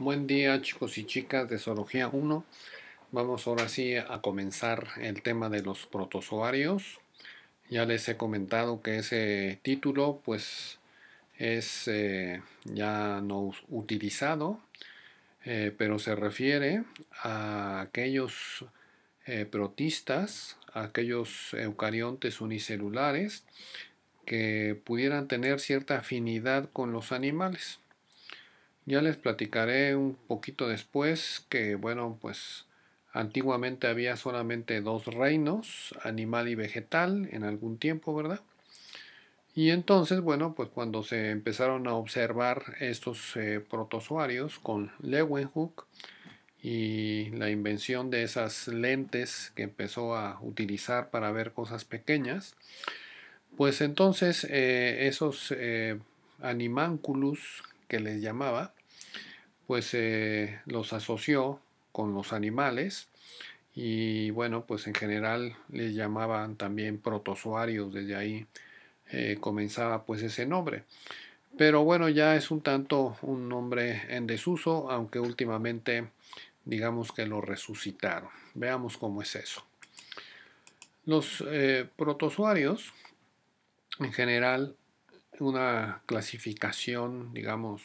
Buen día chicos y chicas de Zoología 1. Vamos ahora sí a comenzar el tema de los protozoarios. Ya les he comentado que ese título pues es eh, ya no utilizado, eh, pero se refiere a aquellos eh, protistas, aquellos eucariontes unicelulares que pudieran tener cierta afinidad con los animales. Ya les platicaré un poquito después que, bueno, pues antiguamente había solamente dos reinos, animal y vegetal, en algún tiempo, ¿verdad? Y entonces, bueno, pues cuando se empezaron a observar estos eh, protozoarios con Leeuwenhoek y la invención de esas lentes que empezó a utilizar para ver cosas pequeñas, pues entonces eh, esos eh, animanculus que les llamaba, pues eh, los asoció con los animales y bueno, pues en general les llamaban también protozoarios, desde ahí eh, comenzaba pues ese nombre. Pero bueno, ya es un tanto un nombre en desuso, aunque últimamente digamos que lo resucitaron. Veamos cómo es eso. Los eh, protozoarios en general una clasificación, digamos,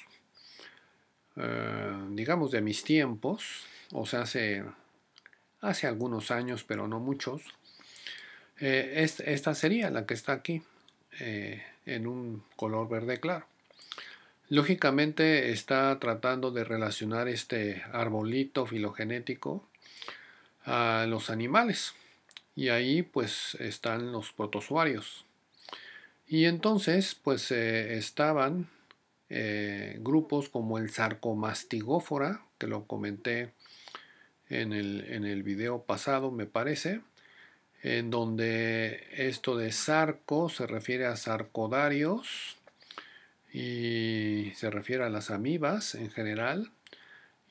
eh, digamos de mis tiempos, o sea, hace, hace algunos años, pero no muchos, eh, esta, sería la que está aquí, eh, en un color verde claro. Lógicamente está tratando de relacionar este arbolito filogenético a los animales. Y ahí pues están los protozoarios, y entonces, pues eh, estaban eh, grupos como el sarcomastigófora, que lo comenté en el, en video pasado, me parece, en donde esto de sarco se refiere a sarcodarios y se refiere a las amibas en general,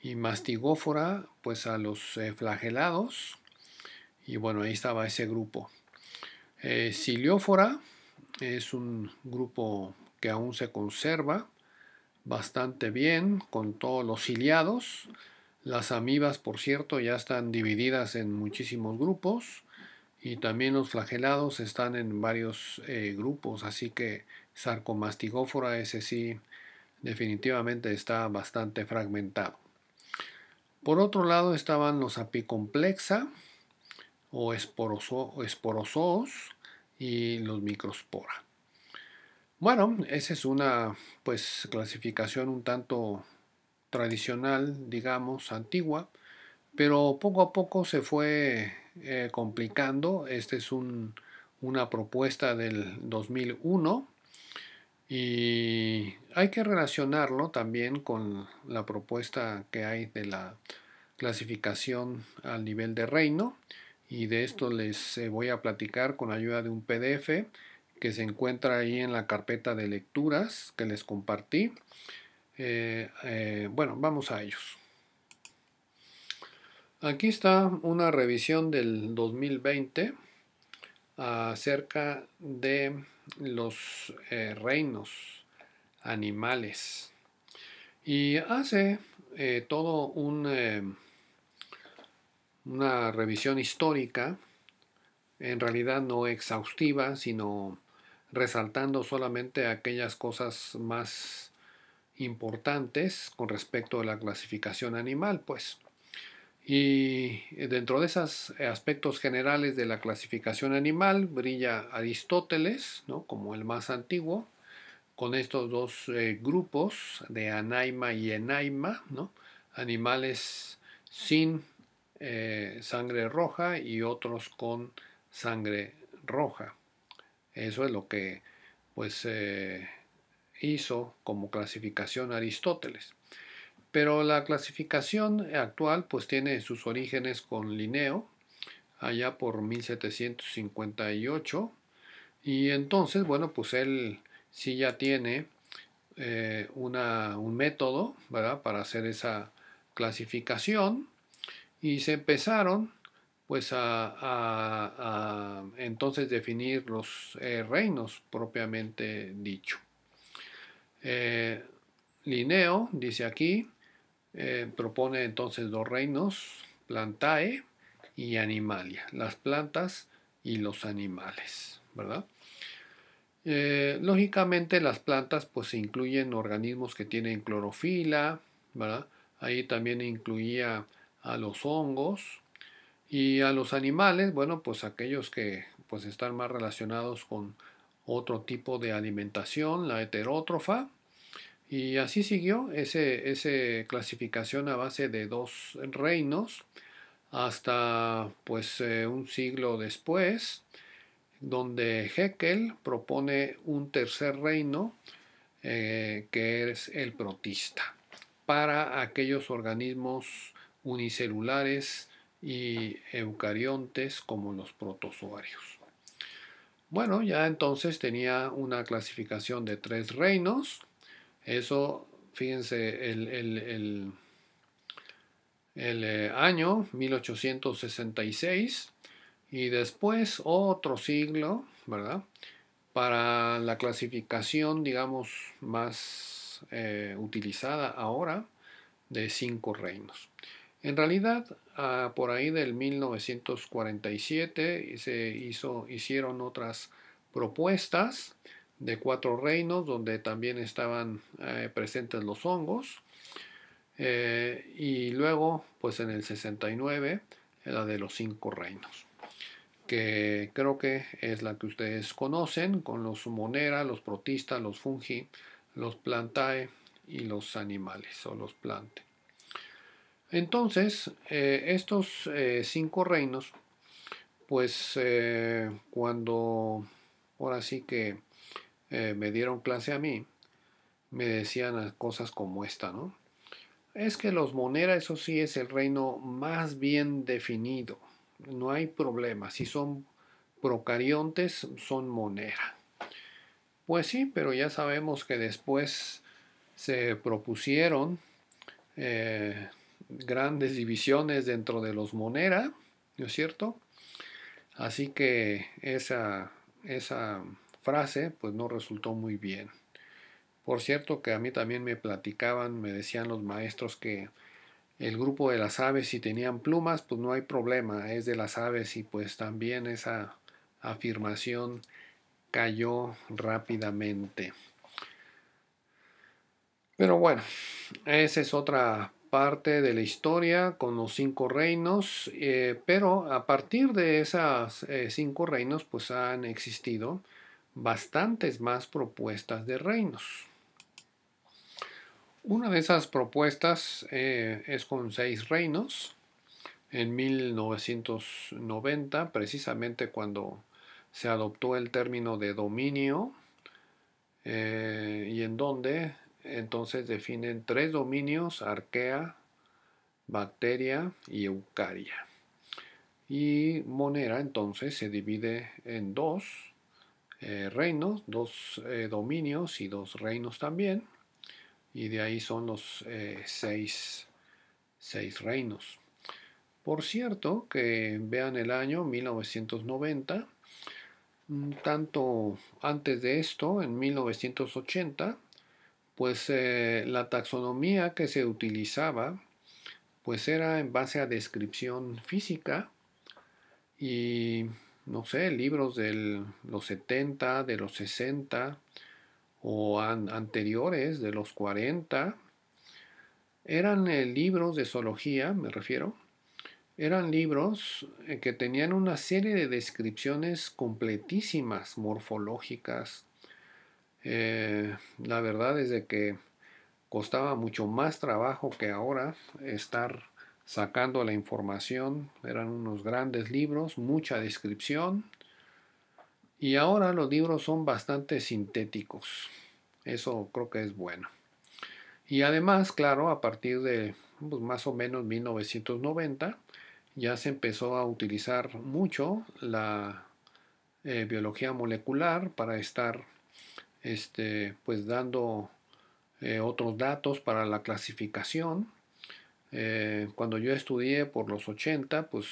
y mastigófora, pues a los eh, flagelados, y bueno, ahí estaba ese grupo. Eh, es un grupo que aún se conserva bastante bien con todos los ciliados. Las amibas, por cierto, ya están divididas en muchísimos grupos y también los flagelados están en varios eh, grupos, así que sarcomastigófora ese sí definitivamente está bastante fragmentado. Por otro lado estaban los apicomplexa o esporosoos y los microspora. Bueno, esa es una pues clasificación un tanto tradicional, digamos, antigua, pero poco a poco se fue eh, complicando. Esta es una propuesta del 2001 y hay que relacionarlo también con la propuesta que hay de la clasificación al nivel de reino y de esto les eh, voy a platicar con ayuda de un PDF que se encuentra ahí en la carpeta de lecturas que les compartí. Eh, eh, bueno, vamos a ellos. Aquí está una revisión del 2020 acerca de los reinos animales. Y hace todo un una revisión histórica, en realidad no exhaustiva, sino resaltando solamente aquellas cosas más importantes con respecto a la clasificación animal, pues. Y dentro de esos aspectos generales de la clasificación animal brilla Aristóteles, ¿no? como el más antiguo, con estos dos eh, grupos de anaima y enaima, ¿no? animales sin eh, sangre roja y otros con sangre roja. Eso es lo que pues eh, hizo como clasificación Aristóteles. Pero la clasificación actual pues tiene sus orígenes con Linneo allá por 1758 y entonces bueno pues él sí ya tiene eh, un método para hacer esa clasificación y se empezaron pues a, entonces definir los eh, reinos propiamente dicho. Lineo, eh, Linneo, dice aquí, eh, propone entonces dos reinos, plantae y animalia, las plantas y los animales, ¿verdad? lógicamente las plantas pues incluyen organismos que tienen clorofila, ¿verdad? Ahí también incluía a los hongos y a los animales, bueno, pues aquellos que pues están más relacionados con otro tipo de alimentación, la heterótrofa, y así siguió esa clasificación a base de dos reinos hasta pues eh, un siglo después, donde Heckel propone un tercer reino eh, que es el protista para aquellos organismos unicelulares y eucariontes como los protozoarios. Bueno, ya entonces tenía una clasificación de tres reinos. Eso, fíjense, el, el, eh, año 1866 y después otro siglo, ¿verdad? Para la clasificación, digamos, más eh, utilizada ahora de cinco reinos. En realidad, ah, por ahí del 1947 se hizo, hicieron otras propuestas de cuatro reinos donde también estaban eh, presentes los hongos. Eh, y luego, pues en el 69, la de los cinco reinos, que creo que es la que ustedes conocen, con los monera, los protistas, los fungi, los plantae y los animales o los plantes. Entonces, eh, estos eh, cinco reinos, pues eh, cuando ahora sí que me dieron clase a mí, me decían cosas como esta, ¿no? Es que los Monera, eso sí, es el reino más bien definido. No hay problema. Si son procariontes, son Monera. Pues sí, pero ya sabemos que después se propusieron grandes divisiones dentro de los Monera, ¿no es cierto? Así que esa, esa frase pues no resultó muy bien. Por cierto que a mí también me platicaban, me decían los maestros que el grupo de las aves si tenían plumas pues no hay problema, es de las aves y pues también esa afirmación cayó rápidamente. Pero bueno, esa es otra parte de la historia con los cinco reinos, eh, pero a partir de esos eh, cinco reinos pues han existido bastantes más propuestas de reinos. Una de esas propuestas eh, es con seis reinos. En 1990, precisamente cuando se adoptó el término de dominio, y en donde entonces definen tres dominios, arquea, bacteria y eucaria. Y Monera entonces se divide en dos eh, reinos, dos eh, dominios y dos reinos también. Y de ahí son los eh, seis, seis reinos. Por cierto, que vean el año 1990, mm, tanto antes de esto, en 1980, pues eh, la taxonomía que se utilizaba pues era en base a descripción física y no sé, libros de los 70, de los 60 o anteriores, de los 40, eran eh, libros de zoología, me refiero, eran libros eh, que tenían una serie de descripciones completísimas, morfológicas, eh, la verdad es de que costaba mucho más trabajo que ahora estar sacando la información. Eran unos grandes libros, mucha descripción. Y ahora los libros son bastante sintéticos. Eso creo que es bueno. Y además, claro, a partir de pues, más o menos 1990 ya se empezó a utilizar mucho la eh, biología molecular para estar este, pues dando eh, otros datos para la clasificación. Eh, cuando yo estudié por los 80, pues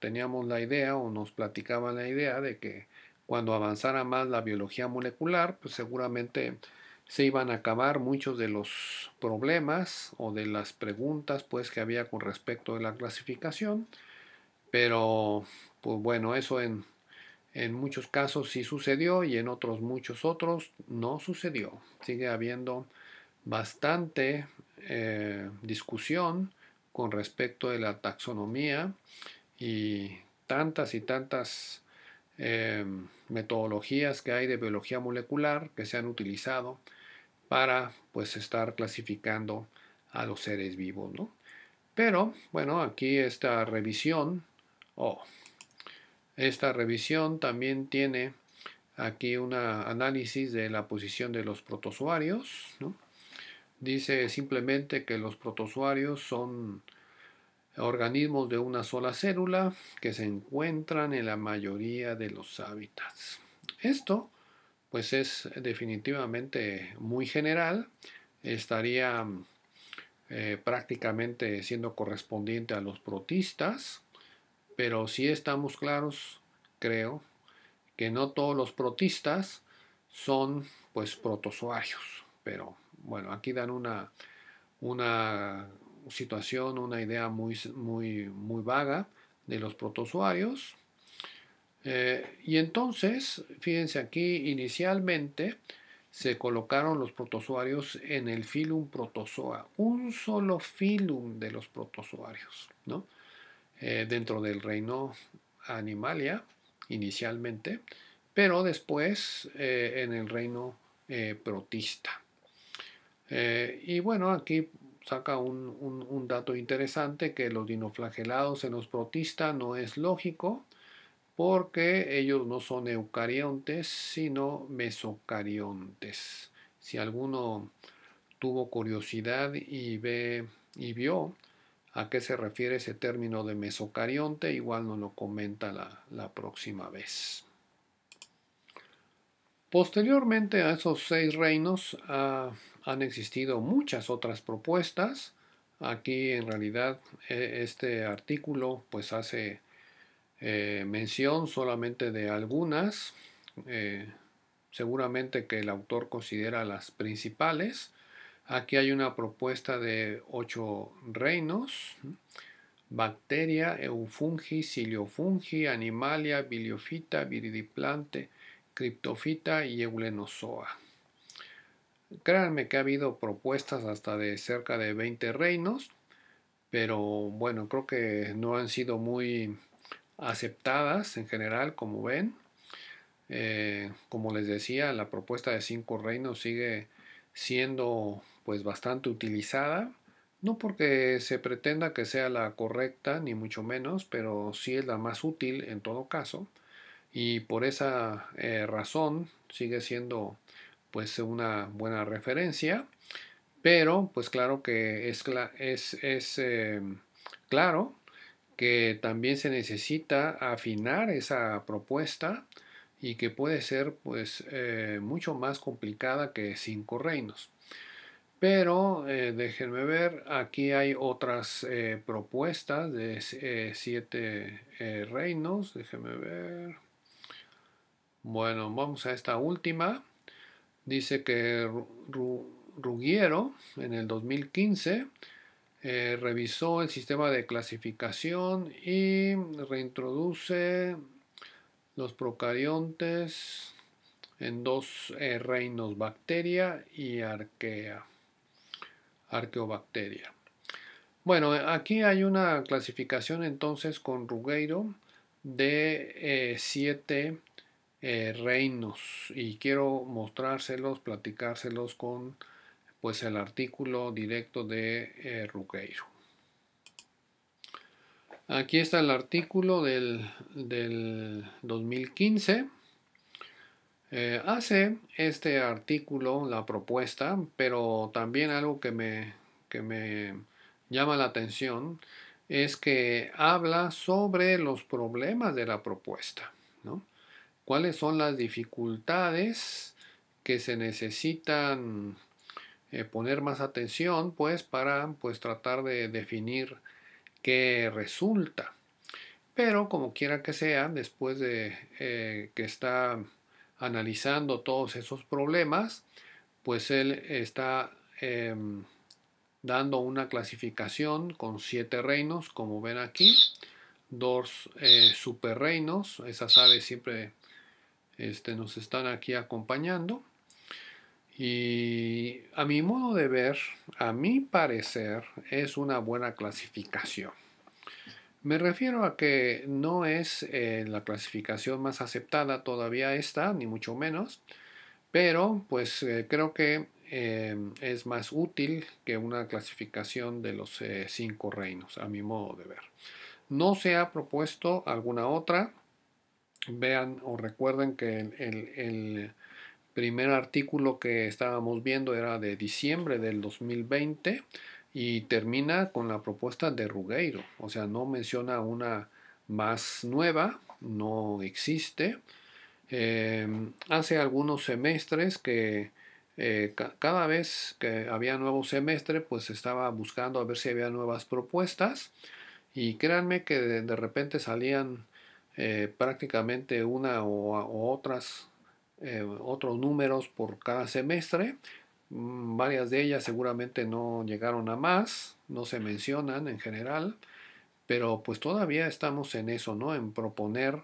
teníamos la idea o nos platicaban la idea de que cuando avanzara más la biología molecular, pues seguramente se iban a acabar muchos de los problemas o de las preguntas pues que había con respecto de la clasificación. Pero pues bueno, eso en en muchos casos sí sucedió y en otros muchos otros no sucedió. Sigue habiendo bastante eh, discusión con respecto de la taxonomía y tantas y tantas eh, metodologías que hay de biología molecular que se han utilizado para pues estar clasificando a los seres vivos, Pero bueno, aquí esta revisión, esta revisión también tiene aquí un análisis de la posición de los protozoarios. Dice simplemente que los protozoarios son organismos de una sola célula que se encuentran en la mayoría de los hábitats. Esto pues es definitivamente muy general, estaría eh, prácticamente siendo correspondiente a los protistas, pero sí estamos claros, creo, que no todos los protistas son pues protozoarios, pero bueno, aquí dan una, situación, una idea muy, muy, muy vaga de los protozoarios. Eh, y entonces, fíjense aquí, inicialmente se colocaron los protozoarios en el filum protozoa, un solo filum de los protozoarios, ¿no? Eh, dentro del reino Animalia inicialmente, pero después eh, en el reino eh, protista. y bueno, aquí saca un, dato interesante que los dinoflagelados en los protistas no es lógico porque ellos no son eucariontes sino mesocariontes. Si alguno tuvo curiosidad y ve y vio a qué se refiere ese término de mesocarionte, igual nos lo comenta la, próxima vez. Posteriormente a esos seis reinos ah, han existido muchas otras propuestas. Aquí en realidad e, este artículo pues hace eh, mención solamente de algunas, eh, seguramente que el autor considera las principales, Aquí hay una propuesta de ocho reinos. Bacteria, eufungi, ciliofungi, animalia, biliofita, viridiplante, criptofita y eulenozoa. Créanme que ha habido propuestas hasta de cerca de 20 reinos, pero bueno, creo que no han sido muy aceptadas en general, como ven. Eh, como les decía, la propuesta de cinco reinos sigue siendo pues bastante utilizada, no porque se pretenda que sea la correcta ni mucho menos, pero sí es la más útil en todo caso y por esa eh, razón sigue siendo pues una buena referencia, pero pues claro que es, es, eh, claro que también se necesita afinar esa propuesta y que puede ser pues eh, mucho más complicada que cinco reinos. Pero eh, déjenme ver, aquí hay otras eh, propuestas de siete reinos. Déjenme ver. Bueno, vamos a esta última. Dice que Rugiero en el 2015 revisó el sistema de clasificación y reintroduce los procariontes en dos eh, reinos, bacteria y arquea, arqueobacteria. Bueno, aquí hay una clasificación entonces con Rugueiro de eh, siete eh, reinos y quiero mostrárselos, platicárselos con pues el artículo directo de Rugueiro. Aquí está el artículo del, 2015. Eh, hace este artículo la propuesta, pero también algo que me, que me llama la atención es que habla sobre los problemas de la propuesta. ¿no? ¿Cuáles son las dificultades que se necesitan eh, poner más atención pues, para pues, tratar de definir que resulta. Pero como quiera que sea, después de eh, que está analizando todos esos problemas, pues él está em, dando una clasificación con siete reinos, como ven aquí, dos eh, superreinos, super esas aves siempre este, nos están aquí acompañando. Y a mi modo de ver, a mi parecer, es una buena clasificación. Me refiero a que no es eh, la clasificación más aceptada todavía esta, ni mucho menos, pero pues eh, creo que eh, es más útil que una clasificación de los cinco reinos, a mi modo de ver. No se ha propuesto alguna otra. Vean o recuerden que el primer artículo que estábamos viendo era de diciembre del 2020 y termina con la propuesta de Rugueiro. O sea, no menciona una más nueva, no existe. Em, hace algunos semestres que eh, cada vez que había nuevo semestre, pues estaba buscando a ver si había nuevas propuestas. Y créanme que de, repente salían eh, prácticamente una o, o otras eh, otros números por cada semestre. Mm, varias de ellas seguramente no llegaron a más, no se mencionan en general, pero pues todavía estamos en eso, ¿no? En proponer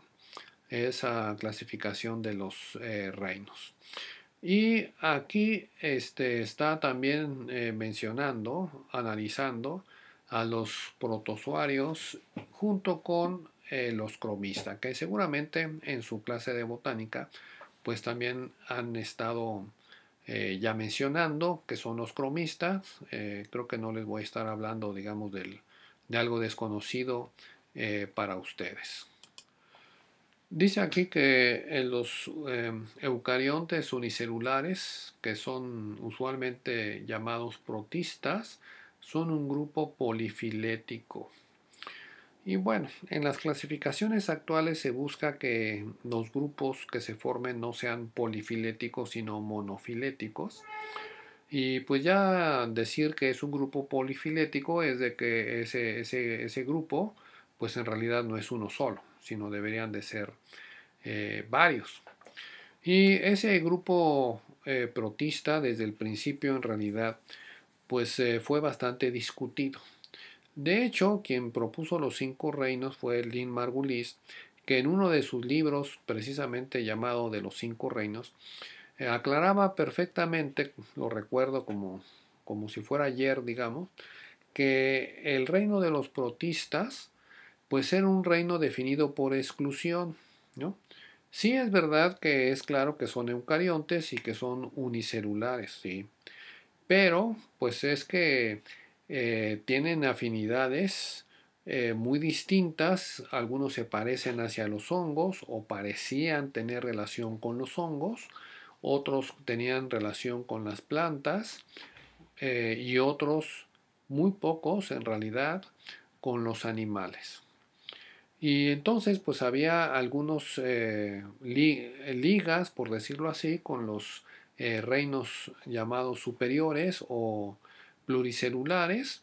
esa clasificación de los eh, reinos. Y aquí este, está también eh, mencionando, analizando a los protozoarios junto con los cromistas que seguramente en su clase de botánica pues también han estado eh, ya mencionando, que son los cromistas. Eh, creo que no les voy a estar hablando, digamos, de algo desconocido eh, para ustedes. Dice aquí que en los eucariontes unicelulares, que son usualmente llamados protistas, son un grupo polifilético. Y bueno, en las clasificaciones actuales se busca que los grupos que se formen no sean polifiléticos sino monofiléticos. Y pues ya decir que es un grupo polifilético es de que ese, ese, grupo pues en realidad no es uno solo, sino deberían de ser eh, varios. Y ese grupo eh, protista desde el principio en realidad pues eh, fue bastante discutido de hecho, quien propuso los cinco reinos fue Lynn Margulis, que en uno de sus libros, precisamente llamado De los cinco reinos, eh, aclaraba perfectamente, lo recuerdo como, como si fuera ayer, digamos, que el reino de los protistas, pues era un reino definido por exclusión, ¿no? Sí es verdad que es claro que son eucariontes y que son unicelulares, sí. Pero, pues es que eh, tienen afinidades eh, muy distintas, algunos se parecen hacia los hongos o parecían tener relación con los hongos, otros tenían relación con las plantas eh, y otros muy pocos en realidad con los animales. Y entonces pues había algunos ligas, por decirlo así, con los reinos llamados superiores o pluricelulares.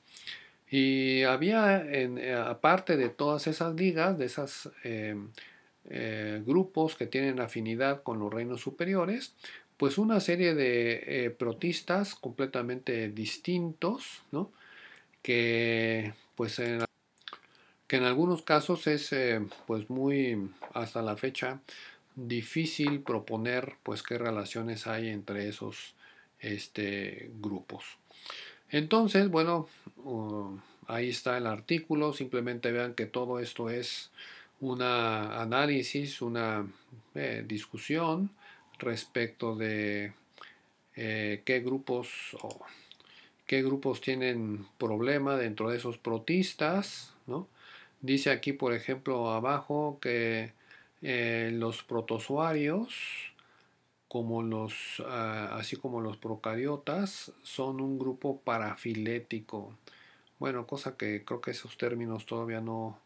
Y había, eh, aparte de todas esas ligas, de esos eh, eh, grupos que tienen afinidad con los reinos superiores, pues una serie de protistas completamente distintos, ¿no? que, pues en, que en algunos casos es pues muy, hasta la fecha, difícil proponer pues qué relaciones hay entre esos este, grupos. Entonces, bueno, ahí está el artículo. Simplemente vean que todo esto es un análisis, una eh, discusión respecto de eh, qué grupos o qué grupos tienen problema dentro de esos protistas, Dice aquí, por ejemplo, abajo que eh, los protozoarios como los, ah, así como los procariotas, son un grupo parafilético. Bueno, cosa que creo que esos términos todavía no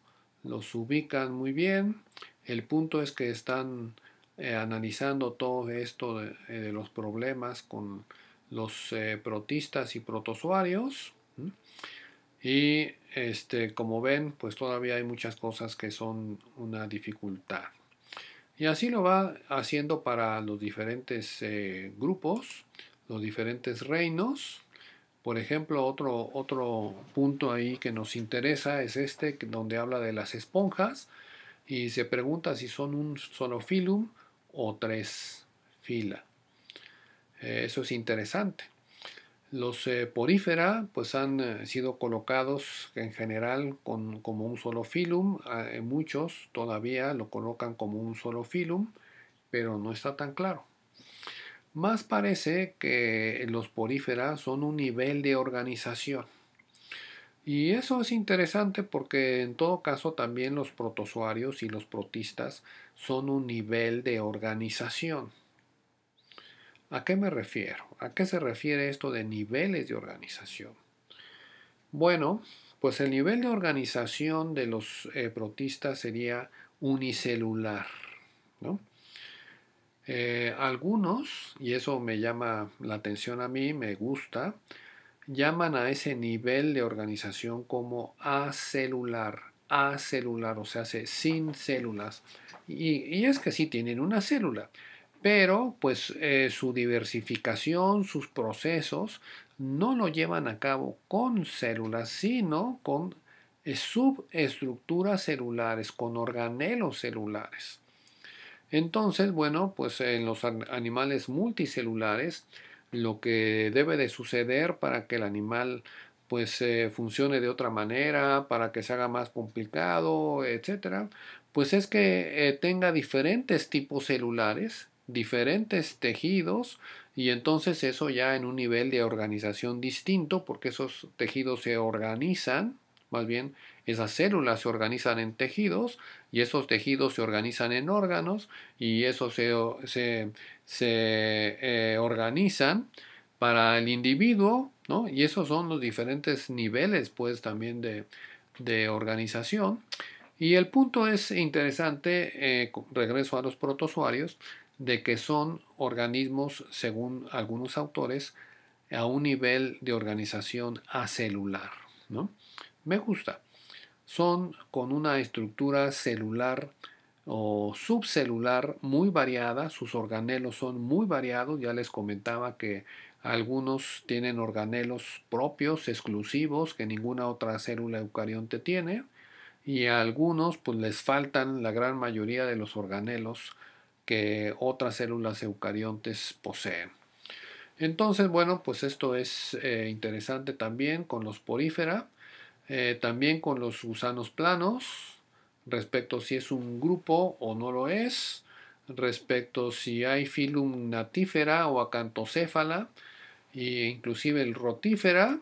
los ubican muy bien. El punto es que están eh, analizando todo esto eh, de, los problemas con los eh, protistas y protozoarios. Y este, como ven, pues todavía hay muchas cosas que son una dificultad. Y así lo va haciendo para los diferentes eh, grupos, los diferentes reinos. Por ejemplo, otro, otro punto ahí que nos interesa es este, donde habla de las esponjas y se pregunta si son un solo filum o tres fila. Eh, eso es interesante. Los porífera pues han eh, sido colocados en general como un solo filum, ah, eh, muchos todavía lo colocan como un solo filum, pero no está tan claro. Más parece que los porífera son un nivel de organización. Y eso es interesante porque en todo caso también los protozoarios y los protistas son un nivel de organización. ¿A qué me refiero? ¿A qué se refiere esto de niveles de organización? Bueno, pues el nivel de organización de los eh, protistas sería unicelular. Eh, algunos, y eso me llama la atención a mí, me gusta, llaman a ese nivel de organización como acelular, acelular, o sea, sin células. Y, y es que sí tienen una célula pero pues eh, su diversificación, sus procesos, no lo llevan a cabo con células, sino con eh, subestructuras celulares, con organelos celulares. Entonces, bueno, pues en los animales multicelulares, lo que debe de suceder para que el animal pues funcione de otra manera, para que se haga más complicado, etc., pues es que eh, tenga diferentes tipos celulares diferentes tejidos y entonces eso ya en un nivel de organización distinto porque esos tejidos se organizan, más bien esas células se organizan en tejidos y esos tejidos se organizan en órganos y esos se, se, eh, organizan para el individuo, Y esos son los diferentes niveles pues también de, organización. Y el punto es interesante, eh, regreso a los protozoarios, de que son organismos, según algunos autores, a un nivel de organización acelular. ¿no? Me gusta. Son con una estructura celular o subcelular muy variada, sus organelos son muy variados, ya les comentaba que algunos tienen organelos propios, exclusivos, que ninguna otra célula eucarionte tiene, y a algunos pues les faltan la gran mayoría de los organelos que otras células eucariontes poseen. Entonces, bueno, pues esto es eh, interesante también con los porífera, eh, también con los gusanos planos, respecto si es un grupo o no lo es, respecto si hay filum natífera o acantocéfala, e inclusive el rotífera,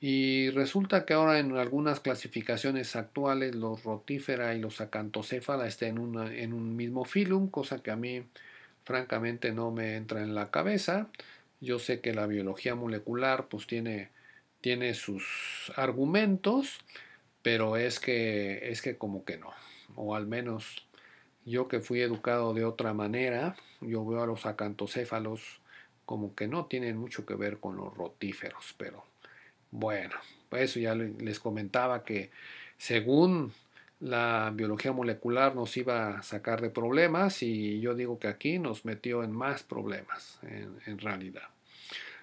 y resulta que ahora en algunas clasificaciones actuales los rotífera y los acantocéfala están en, en un mismo filum, cosa que a mí francamente no me entra en la cabeza. Yo sé que la biología molecular pues tiene, tiene sus argumentos, pero es que, es que como que no, o al menos yo que fui educado de otra manera, yo veo a los acantocéfalos como que no tienen mucho que ver con los rotíferos, pero bueno, pues eso ya les comentaba que según la biología molecular nos iba a sacar de problemas y yo digo que aquí nos metió en más problemas en, realidad.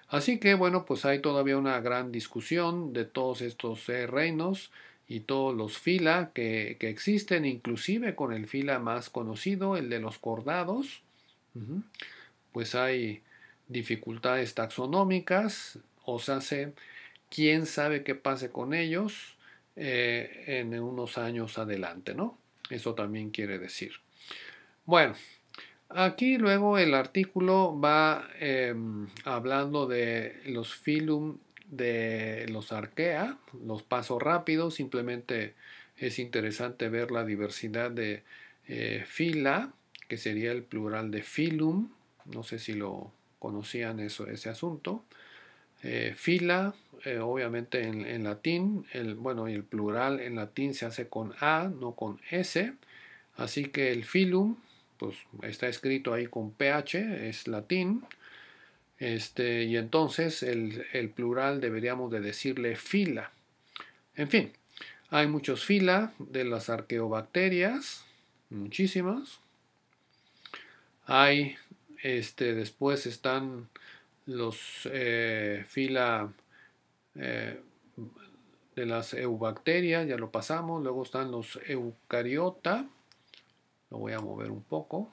Así que bueno, pues hay todavía una gran discusión de todos estos reinos y todos los fila que, que, existen, inclusive con el fila más conocido, el de los cordados, pues hay dificultades taxonómicas, o sea, se quién sabe qué pase con ellos eh, en unos años adelante, ¿no? Eso también quiere decir. Bueno, aquí luego el artículo va eh, hablando de los filum de los arquea, los pasos rápidos, simplemente es interesante ver la diversidad de eh, fila, que sería el plural de filum, no sé si lo conocían eso, ese asunto, fila, eh, obviamente en, latín, el, bueno, el plural en latín se hace con A, no con S, así que el filum, pues está escrito ahí con PH, es latín, este, y entonces el, plural deberíamos de decirle fila. En fin, hay muchos fila de las arqueobacterias, muchísimas. Hay, este, después están los eh, fila eh, de las eubacterias, ya lo pasamos. Luego están los eucariota, lo voy a mover un poco.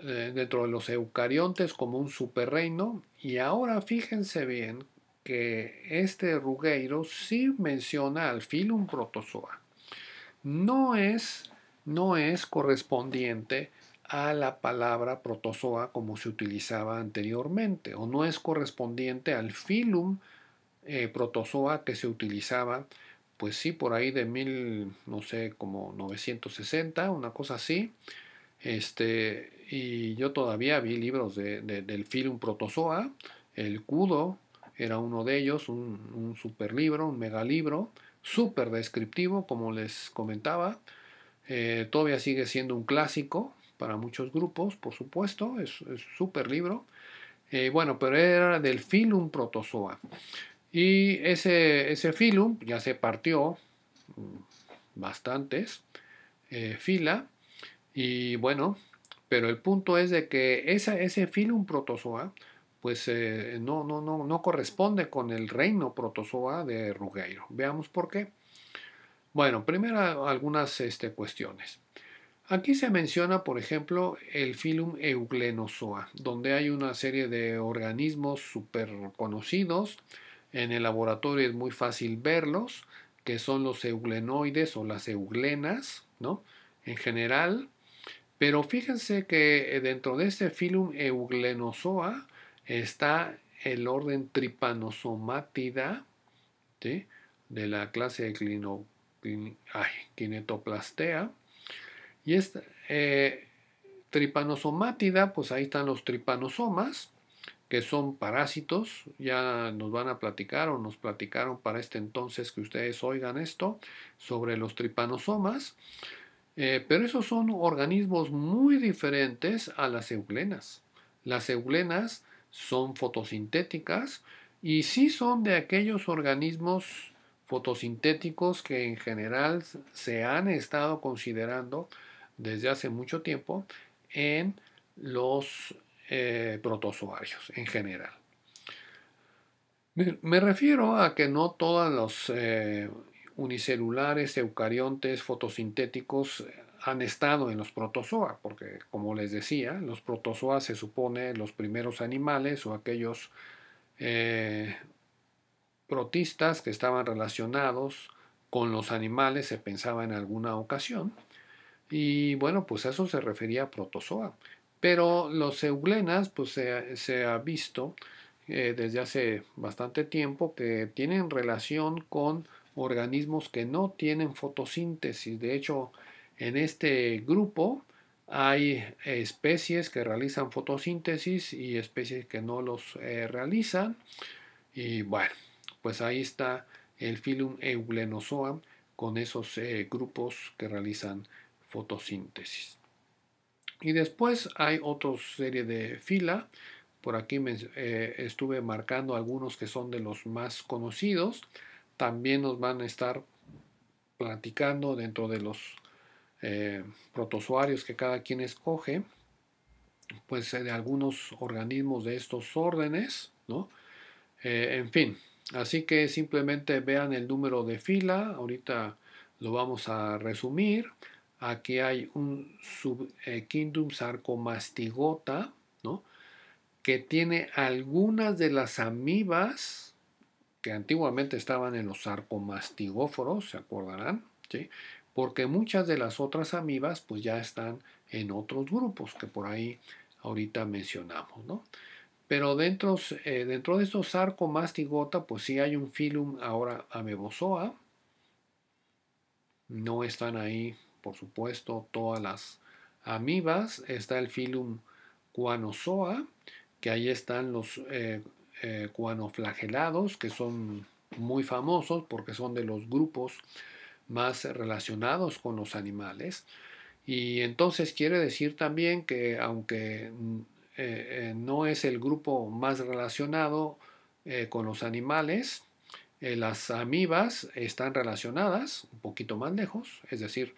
Eh, dentro de los eucariontes como un superreino. Y ahora fíjense bien que este Rugueiro sí menciona al filum protozoa. No es, no es correspondiente a la palabra protozoa como se utilizaba anteriormente, o no es correspondiente al filum eh, protozoa que se utilizaba, pues sí, por ahí de mil, no sé, como 960, una cosa así. Este, y yo todavía vi libros del filum protozoa, el Cudo era uno de ellos, un, super libro, un libro súper descriptivo, como les comentaba. Eh, todavía sigue siendo un clásico, para muchos grupos, por supuesto, es súper libro. Eh, bueno, pero era del filum protozoa. Y ese, ese filum ya se partió mm, bastantes eh, fila. Y bueno, pero el punto es de que esa, ese filum protozoa pues eh, no, no, no, corresponde con el reino protozoa de Rugeiro. Veamos por qué. Bueno, primero algunas este, cuestiones. Aquí se menciona, por ejemplo, el filum Euglenozoa, donde hay una serie de organismos súper conocidos. En el laboratorio es muy fácil verlos, que son los euglenoides o las euglenas, ¿no? En general. Pero fíjense que eh, dentro de este filum Euglenozoa está el orden tripanosomátida, ¿sí? de la clase de Kinetoplastea y esta eh, tripanosomátida, pues ahí están los tripanosomas, que son parásitos, ya nos van a platicar o nos platicaron para este entonces que ustedes oigan esto sobre los tripanosomas, eh, pero esos son organismos muy diferentes a las euglenas. Las euglenas son fotosintéticas y sí son de aquellos organismos fotosintéticos que en general se han estado considerando desde hace mucho tiempo en los eh, protozoarios en general. Me refiero a que no todos los eh, unicelulares, eucariontes, fotosintéticos han estado en los protozoas porque como les decía, los protozoas se supone los primeros animales o aquellos eh, protistas que estaban relacionados con los animales, se pensaba en alguna ocasión, y bueno, pues eso se refería a protozoa. Pero los euglenas, pues se, ha visto eh, desde hace bastante tiempo que tienen relación con organismos que no tienen fotosíntesis. De hecho, en este grupo hay especies que realizan fotosíntesis y especies que no los eh, realizan. Y bueno, pues ahí está el filum euglenozoa con esos eh, grupos que realizan fotosíntesis. Y después hay otra serie de fila. Por aquí eh, estuve marcando algunos que son de los más conocidos. También nos van a estar platicando dentro de los protosuarios eh, protozoarios que cada quien escoge, pues de algunos organismos de estos órdenes, eh, en fin, así que simplemente vean el número de fila, ahorita lo vamos a resumir. Aquí hay un subkingdom sarcomastigota, ¿no? que tiene algunas de las amibas que antiguamente estaban en los sarcomastigóforos, ¿se acordarán? ¿Sí? Porque muchas de las otras amibas pues ya están en otros grupos que por ahí ahorita mencionamos, ¿no? Pero dentro, eh, dentro de estos sarcomastigota, pues sí hay un filum ahora amebozoa. No están ahí por supuesto, todas las amibas. Está el filum cuanozoa, que ahí están los cuanoflagelados, eh, eh, que son muy famosos porque son de los grupos más relacionados con los animales. Y entonces quiere decir también que aunque mm, eh, no es el grupo más relacionado con los animales, las amibas están relacionadas un poquito más lejos, es decir,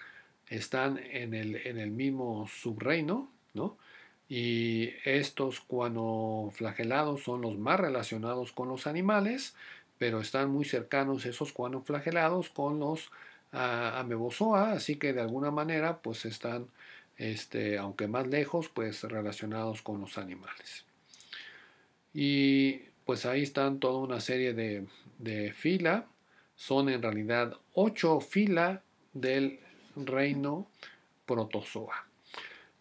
están en el, mismo subreino, ¿no? Y estos cuanoflagelados son los más relacionados con los animales, pero están muy cercanos esos cuanoflagelados con los ah, amebozoa, así que de alguna manera pues están, este, aunque más lejos, pues relacionados con los animales. Y pues ahí están toda una serie de, de fila, son en realidad ocho fila del reino protozoa.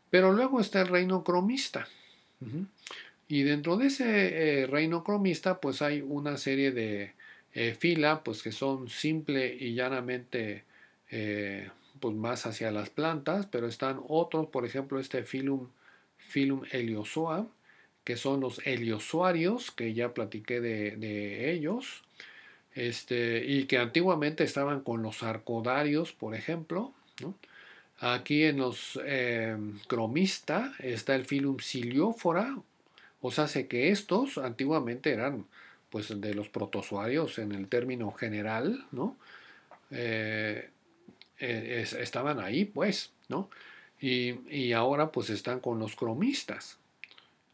Pero luego está el reino cromista. Y dentro de ese eh, reino cromista, pues hay una serie de filas, eh, fila, pues que son simple y llanamente eh, pues más hacia las plantas, pero están otros, por ejemplo, este filum filum heliozoa, que son los heliozoarios, que ya platiqué de, de ellos, este, y que antiguamente estaban con los arcodarios, por ejemplo, Aquí en los em, cromista está el filum ciliófora o sea, sé que estos antiguamente eran pues de los protozoarios en el término general, ¿no? Eh, eh, estaban ahí, pues, ¿no? Y, y, ahora pues están con los cromistas.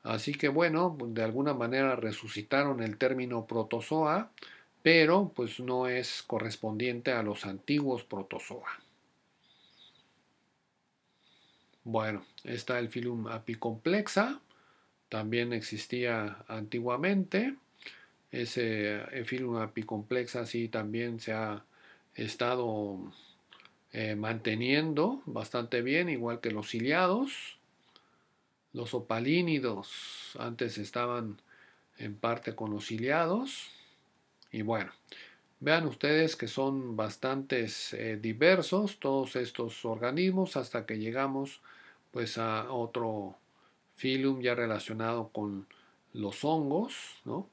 Así que bueno, de alguna manera resucitaron el término protozoa, pero pues no es correspondiente a los antiguos protozoa. Bueno, está el filum apicomplexa, también existía antiguamente. Ese filum apicomplexa sí también se ha estado eh, manteniendo bastante bien, igual que los ciliados. Los opalínidos antes estaban en parte con los ciliados. Y bueno, vean ustedes que son bastantes eh, diversos todos estos organismos hasta que llegamos pues a otro filum ya relacionado con los hongos, ¿no?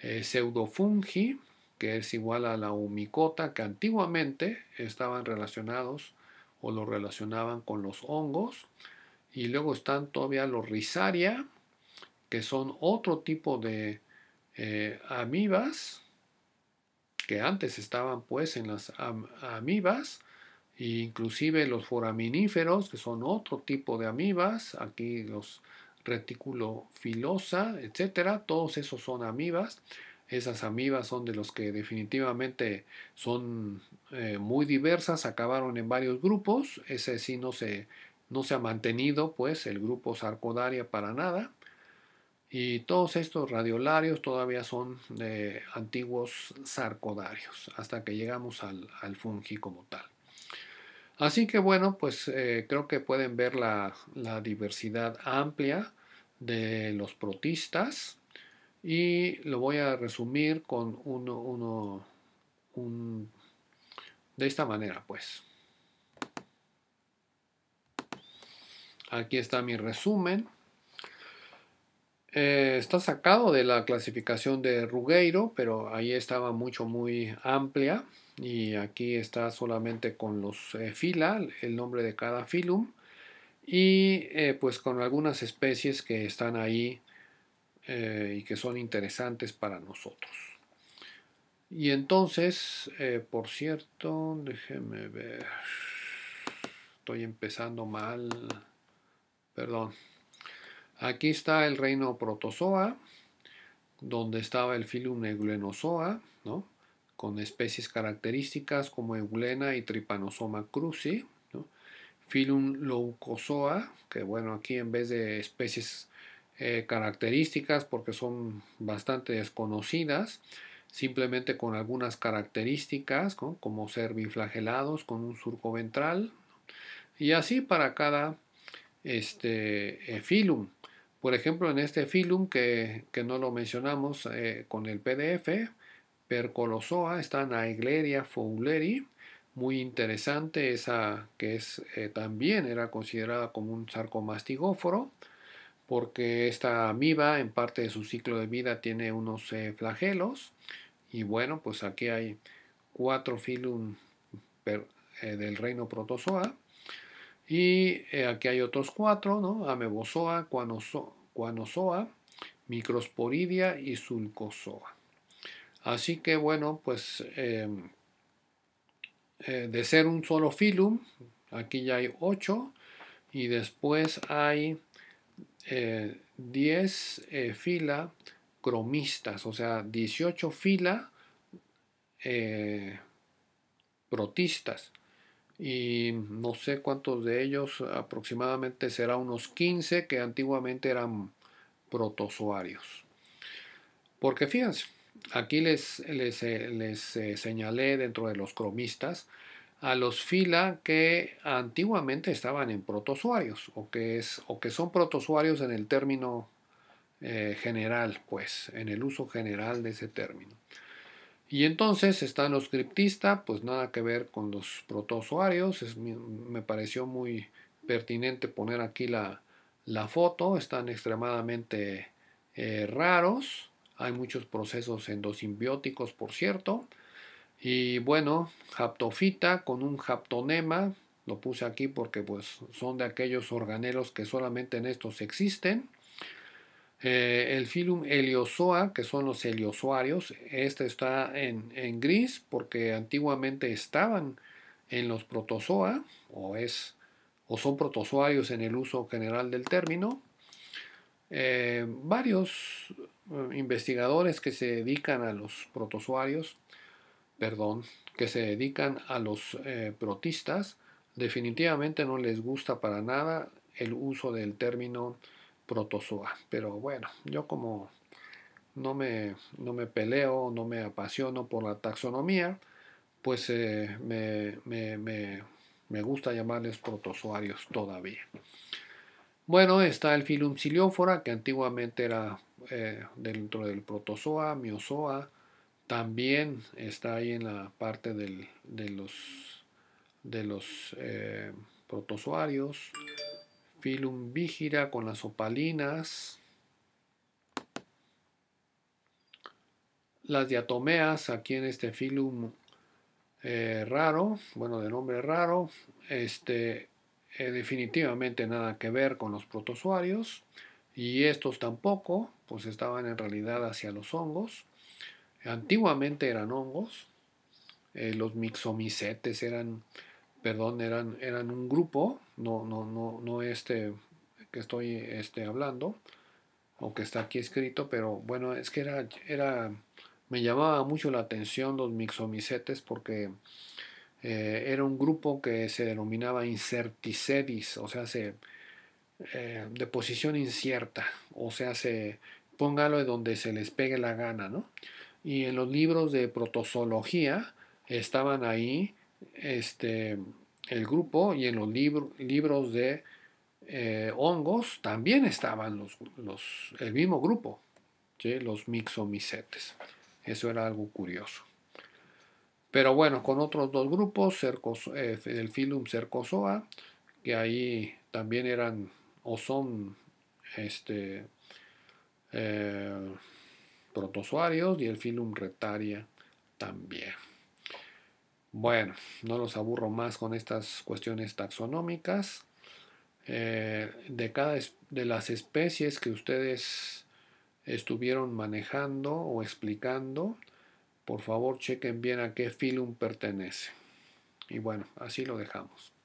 Eh, pseudofungi, que es igual a la umicota, que antiguamente estaban relacionados o lo relacionaban con los hongos. Y luego están todavía los risaria, que son otro tipo de eh, amibas, que antes estaban pues en las amibas, inclusive los foraminíferos, que son otro tipo de amibas, aquí los reticulofilosa, filosa, etcétera, todos esos son amibas. Esas amibas son de los que definitivamente son eh, muy diversas, acabaron en varios grupos, ese sí no se, no se ha mantenido pues el grupo sarcodaria para nada. Y todos estos radiolarios todavía son de antiguos sarcodarios, hasta que llegamos al, al fungi como tal. Así que bueno, pues eh, creo que pueden ver la, diversidad amplia de los protistas y lo voy a resumir con uno, uno de esta manera pues. Aquí está mi resumen. Eh, está sacado de la clasificación de Rugueiro, pero ahí estaba mucho muy amplia y aquí está solamente con los eh, fila, el nombre de cada filum y eh, pues con algunas especies que están ahí eh, y que son interesantes para nosotros. Y entonces, por cierto, déjeme ver, estoy empezando mal, perdón. Aquí está el reino protozoa, donde estaba el filum neglenozoa, ¿no? con especies características como Euglena y Trypanosoma cruzi, Filum Phylum que bueno, aquí en vez de especies eh, características, porque son bastante desconocidas, simplemente con algunas características, como ser biflagelados con un surco ventral, y así para cada este, filum. Eh, Por ejemplo, en este filum que, no lo mencionamos eh, con el PDF, Percolosoa está Naegleria fouleri, fowleri, muy interesante esa que es eh, también era considerada como un sarcomastigóforo porque esta amiba en parte de su ciclo de vida tiene unos eh, flagelos y bueno pues aquí hay cuatro filum eh, del reino protozoa y aquí hay otros cuatro no amebozoa cuanozoa microsporidia y sulcozoa Así que bueno, pues em, eh, de ser un solo filum, aquí ya hay 8 y después hay 10 eh, eh, fila cromistas, o sea, 18 fila protistas y no sé cuántos de ellos, aproximadamente será unos 15 que antiguamente eran protozoarios. Porque fíjense, Aquí les, les, eh, eh, señalé dentro de los cromistas a los fila que antiguamente estaban en protozoarios o que, o que son protosuarios en el término eh, general, pues, en el uso general de ese término. Y entonces están los criptistas, pues nada que ver con los protozoarios, me pareció muy pertinente poner aquí la, foto, están extremadamente raros, hay muchos procesos endosimbióticos, por cierto. Y bueno, haptofita con un haptonema, lo puse aquí porque pues son de aquellos organelos que solamente en estos existen. Eh, el filum heliozoa, que son los heliosuarios. este está en, gris porque antiguamente estaban en los protozoa, o, es, o son protozoarios en el uso general del término. Eh, varios eh, investigadores que se dedican a los protozoarios, perdón, que se dedican a los eh, protistas, definitivamente no les gusta para nada el uso del término protozoa. Pero bueno, yo como no me, no me peleo, no me apasiono por la taxonomía, pues eh, me, me, me, me gusta llamarles protozoarios todavía. Bueno, está el filum Ciliófora, que antiguamente era eh, dentro del protozoa, miozoa. También está ahí en la parte de los, de los eh, protozoarios. Filum Vígira con las opalinas. Las diatomeas, aquí en este filum eh, raro, bueno, de nombre raro. Este, eh, definitivamente nada que ver con los protozoarios y estos tampoco, pues estaban en realidad hacia los hongos. Antiguamente eran hongos, eh, los mixomicetes eran, perdón, eran, eran un grupo, no, no, no, no este que estoy este, hablando, o que está aquí escrito, pero bueno, es que era, era, me llamaba mucho la atención los mixomicetes porque eh, era un grupo que se denominaba incerticedis, o sea, se, eh, de posición incierta, o sea, se, póngalo de donde se les pegue la gana, ¿no? Y en los libros de protozoología estaban ahí este, el grupo y en los libros de eh, hongos también estaban los, los, el mismo grupo, los mixomicetes. Eso era algo curioso. Pero bueno, con otros dos grupos, eh, el Filum cercosoa, que ahí también eran o son este, eh, protozoarios, y el Filum Retaria también. Bueno, no los aburro más con estas cuestiones taxonómicas. Eh, de cada de las especies que ustedes estuvieron manejando o explicando, por favor, chequen bien a qué filum pertenece. Y bueno, así lo dejamos.